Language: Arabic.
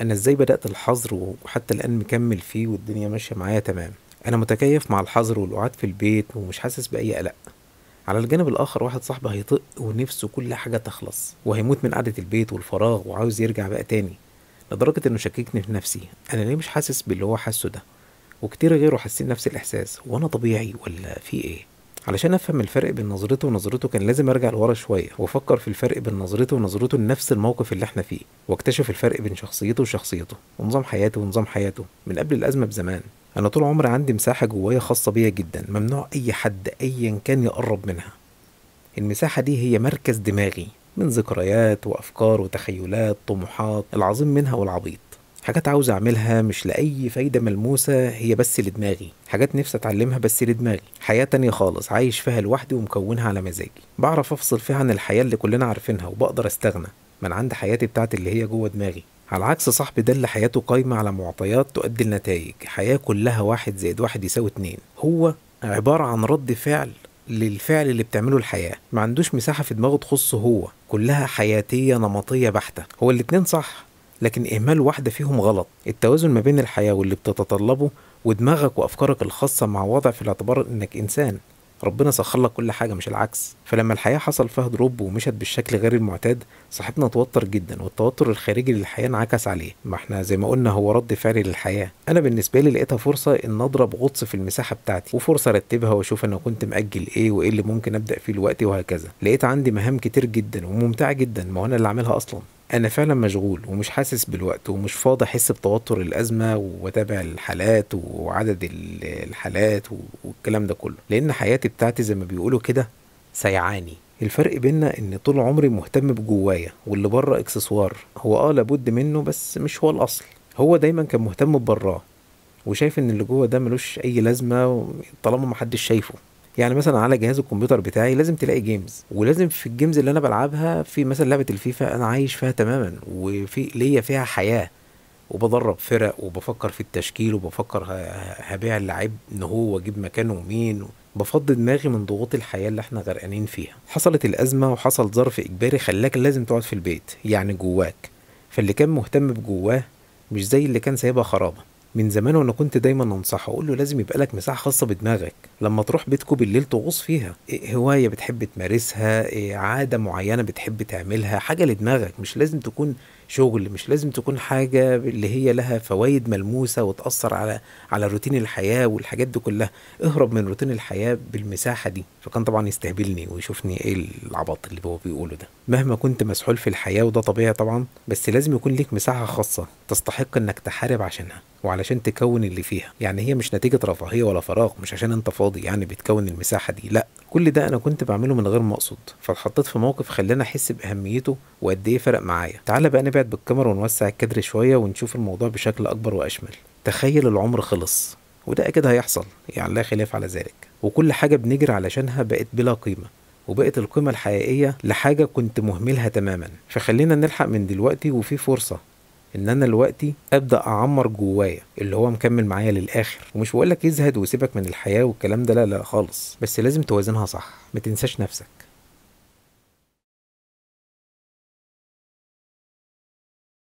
انا ازاي بدات الحظر وحتى الان مكمل فيه والدنيا ماشيه معايا تمام انا متكيف مع الحظر والقعاد في البيت ومش حاسس باي قلق على الجانب الاخر واحد صاحبي هيطق ونفسه كل حاجه تخلص وهيموت من قعده البيت والفراغ وعاوز يرجع بقى تاني لدرجه انه شككني في نفسي انا ليه مش حاسس باللي هو حاسه ده وكتير غيره حاسين نفس الاحساس وانا طبيعي ولا في ايه علشان افهم الفرق بين نظرته ونظرته كان لازم ارجع لورا شويه وافكر في الفرق بين نظرته ونظرته لنفس الموقف اللي احنا فيه واكتشف الفرق بين شخصيته وشخصيته ونظام حياته ونظام حياته من قبل الازمه بزمان انا طول عمري عندي مساحه جوايا خاصه بيا جدا ممنوع اي حد ايا كان يقرب منها المساحه دي هي مركز دماغي من ذكريات وافكار وتخيلات طموحات العظيم منها والعبيط حاجات عاوز اعملها مش لاي فايده ملموسه هي بس لدماغي حاجات نفسي اتعلمها بس لدماغي حياه تانية خالص عايش فيها لوحدي ومكونها على مزاجي بعرف افصل فيها عن الحياه اللي كلنا عارفينها وبقدر استغنى من عند حياتي بتاعتي اللي هي جوه دماغي على عكس صاحبي ده اللي حياته قايمة على معطيات تؤدي لنتائج حياة كلها واحد زائد واحد يساوي اتنين هو عبارة عن رد فعل للفعل اللي بتعمله الحياة ما عندوش مساحة في دماغه تخصه هو كلها حياتية نمطية بحتة هو الاتنين صح لكن إهمال واحدة فيهم غلط التوازن ما بين الحياة واللي بتتطلبه ودماغك وأفكارك الخاصة مع وضع في الاعتبار إنك إنسان ربنا سخر لك كل حاجة مش العكس فلما الحياة حصل فيها دروب ومشت بالشكل غير المعتاد صاحبنا اتوتر جدا والتوتر الخارجي للحياة انعكس عليه ما احنا زي ما قلنا هو رد فعلي للحياة انا بالنسبة لي لقيتها فرصة ان اضرب غطس في المساحة بتاعتي وفرصة ارتبها واشوف انا كنت مأجل ايه وايه اللي ممكن ابدأ فيه الوقت وهكذا لقيت عندي مهام كتير جدا وممتعة جدا ما هو انا اللي عاملها اصلا انا فعلا مشغول ومش حاسس بالوقت ومش فاضي احس بتوتر الازمه واتابع الحالات وعدد الحالات والكلام ده كله لان حياتي بتاعتي زي ما بيقولوا كده سيعاني الفرق بينا ان طول عمري مهتم بجوايا واللي بره اكسسوار هو اه لابد منه بس مش هو الاصل هو دايما كان مهتم ببراه وشايف ان اللي جوه ده ملوش اي لازمه طالما محدش شايفه يعني مثلا على جهاز الكمبيوتر بتاعي لازم تلاقي جيمز ولازم في الجيمز اللي انا بلعبها في مثلا لعبه الفيفا انا عايش فيها تماما وفي ليا فيها حياه وبدرب فرق وبفكر في التشكيل وبفكر هبيع اللعيب ان هو واجيب مكانه مين بفضي دماغي من ضغوط الحياه اللي احنا غرقانين فيها حصلت الازمه وحصل ظرف اجباري خلاك لازم تقعد في البيت يعني جواك فاللي كان مهتم بجواه مش زي اللي كان سايبها خرابه من زمان وانا كنت دايما انصحه اقول له لازم يبقى لك مساحه خاصه بدماغك لما تروح بيتكم بالليل تغوص فيها إيه هوايه بتحب تمارسها إيه عاده معينه بتحب تعملها حاجه لدماغك مش لازم تكون شغل مش لازم تكون حاجه اللي هي لها فوائد ملموسه وتاثر على على روتين الحياه والحاجات دي كلها اهرب من روتين الحياه بالمساحه دي فكان طبعا يستهبلني ويشوفني ايه العبط اللي هو بيقوله ده مهما كنت مسحول في الحياه وده طبيعي طبعا بس لازم يكون ليك مساحه خاصه تستحق انك تحارب عشانها وعلى علشان تكون اللي فيها يعني هي مش نتيجه رفاهيه ولا فراغ مش عشان انت فاضي يعني بتكون المساحه دي لا كل ده انا كنت بعمله من غير ما اقصد فاتحطيت في موقف خلاني احس باهميته وقد ايه فرق معايا تعالى بقى نبعد بالكاميرا ونوسع الكادر شويه ونشوف الموضوع بشكل اكبر واشمل تخيل العمر خلص وده اكيد هيحصل يعني لا خلاف على ذلك وكل حاجه بنجري علشانها بقت بلا قيمه وبقت القيمة الحقيقية لحاجة كنت مهملها تماما فخلينا نلحق من دلوقتي وفي فرصة ان انا دلوقتي ابدا اعمر جوايا اللي هو مكمل معايا للاخر ومش بقول لك ازهد وسيبك من الحياه والكلام ده لا لا خالص بس لازم توازنها صح ما تنساش نفسك